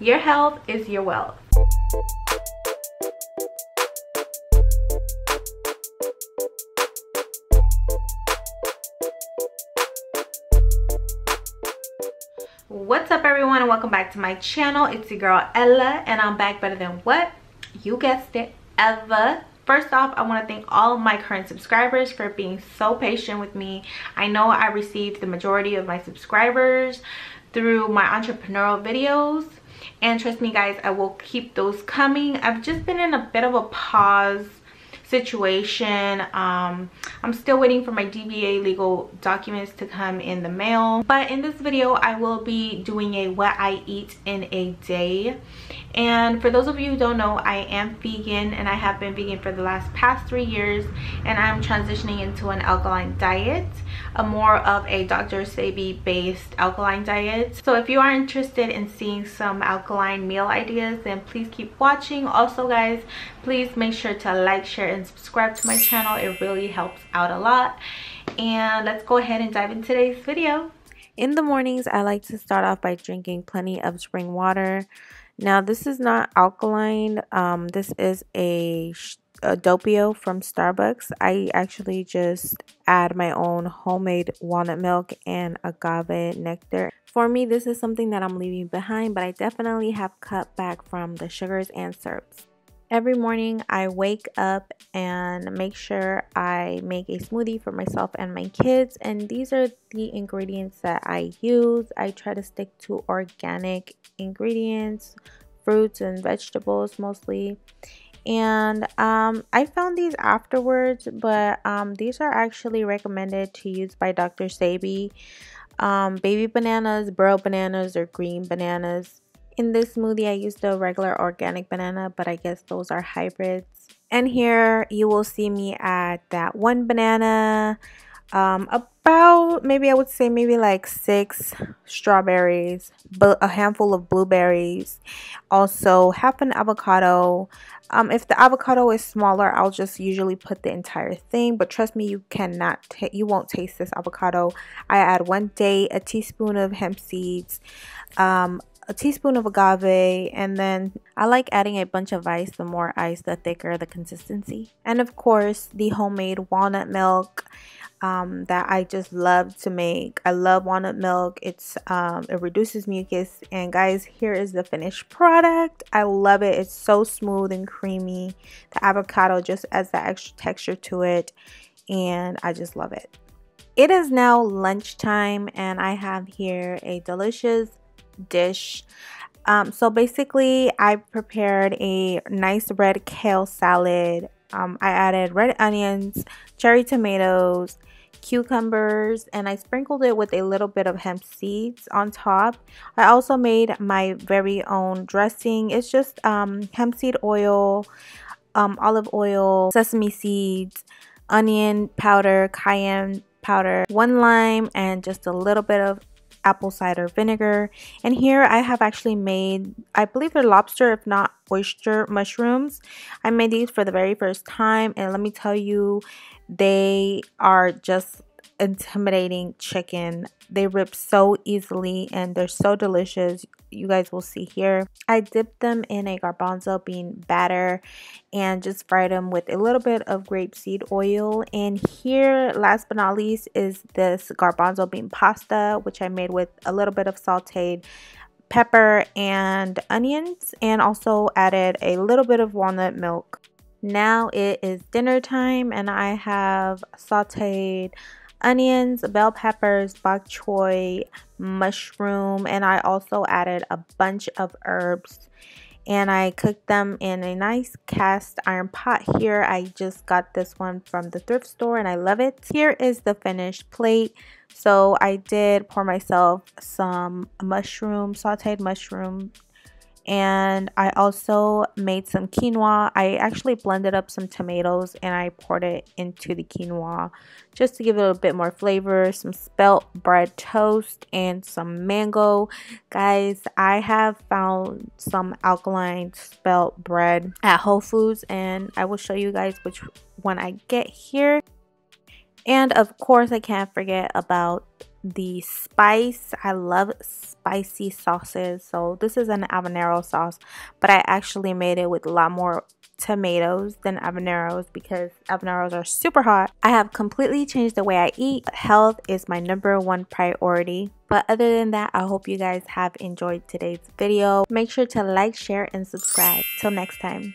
Your health is your wealth. What's up everyone and welcome back to my channel. It's your girl Ella and I'm back better than what? You guessed it, ever. First off, I want to thank all my current subscribers for being so patient with me. I know I received the majority of my subscribers through my entrepreneurial videos and trust me guys i will keep those coming i've just been in a bit of a pause situation. Um, I'm still waiting for my DBA legal documents to come in the mail. But in this video, I will be doing a what I eat in a day. And for those of you who don't know, I am vegan and I have been vegan for the last past three years. And I'm transitioning into an alkaline diet, a more of a Dr. Sebi based alkaline diet. So if you are interested in seeing some alkaline meal ideas, then please keep watching. Also guys, please make sure to like, share, and and subscribe to my channel. It really helps out a lot. And let's go ahead and dive into today's video. In the mornings, I like to start off by drinking plenty of spring water. Now, this is not alkaline. Um, this is a, a Doppio from Starbucks. I actually just add my own homemade walnut milk and agave nectar. For me, this is something that I'm leaving behind, but I definitely have cut back from the sugars and syrups. Every morning, I wake up and make sure I make a smoothie for myself and my kids. And these are the ingredients that I use. I try to stick to organic ingredients, fruits, and vegetables mostly. And um, I found these afterwards, but um, these are actually recommended to use by Dr. Sabi. Um, baby bananas, burl bananas, or green bananas in this smoothie, I used a regular organic banana, but I guess those are hybrids. And here you will see me add that one banana, um, about maybe I would say maybe like six strawberries, but a handful of blueberries, also half an avocado. Um, if the avocado is smaller, I'll just usually put the entire thing. But trust me, you cannot, you won't taste this avocado. I add one day a teaspoon of hemp seeds, um, a teaspoon of agave, and then I like adding a bunch of ice. The more ice, the thicker the consistency. And of course, the homemade walnut milk um, that I just love to make. I love walnut milk. It's um, It reduces mucus. And guys, here is the finished product. I love it. It's so smooth and creamy. The avocado just adds that extra texture to it. And I just love it. It is now lunchtime and I have here a delicious dish. Um, so basically, I prepared a nice red kale salad. Um, I added red onions, cherry tomatoes, cucumbers, and I sprinkled it with a little bit of hemp seeds on top. I also made my very own dressing. It's just um, hemp seed oil, um, olive oil, sesame seeds, onion powder, cayenne powder, one lime, and just a little bit of apple cider vinegar. And here I have actually made, I believe they're lobster, if not oyster mushrooms. I made these for the very first time and let me tell you, they are just intimidating chicken. They rip so easily and they're so delicious. You guys will see here. I dipped them in a garbanzo bean batter and just fried them with a little bit of grapeseed oil. And here, last but not least, is this garbanzo bean pasta, which I made with a little bit of sauteed pepper and onions and also added a little bit of walnut milk. Now it is dinner time and I have sauteed onions, bell peppers, bok choy, mushroom, and I also added a bunch of herbs and I cooked them in a nice cast iron pot here. I just got this one from the thrift store and I love it. Here is the finished plate. So I did pour myself some mushroom, sauteed mushroom and I also made some quinoa. I actually blended up some tomatoes and I poured it into the quinoa just to give it a bit more flavor. Some spelt bread toast and some mango. Guys, I have found some alkaline spelt bread at Whole Foods and I will show you guys which when I get here. And of course, I can't forget about the spice. I love spicy sauces. So this is an habanero sauce, but I actually made it with a lot more tomatoes than habaneros because habaneros are super hot. I have completely changed the way I eat. Health is my number one priority. But other than that, I hope you guys have enjoyed today's video. Make sure to like, share, and subscribe. Till next time.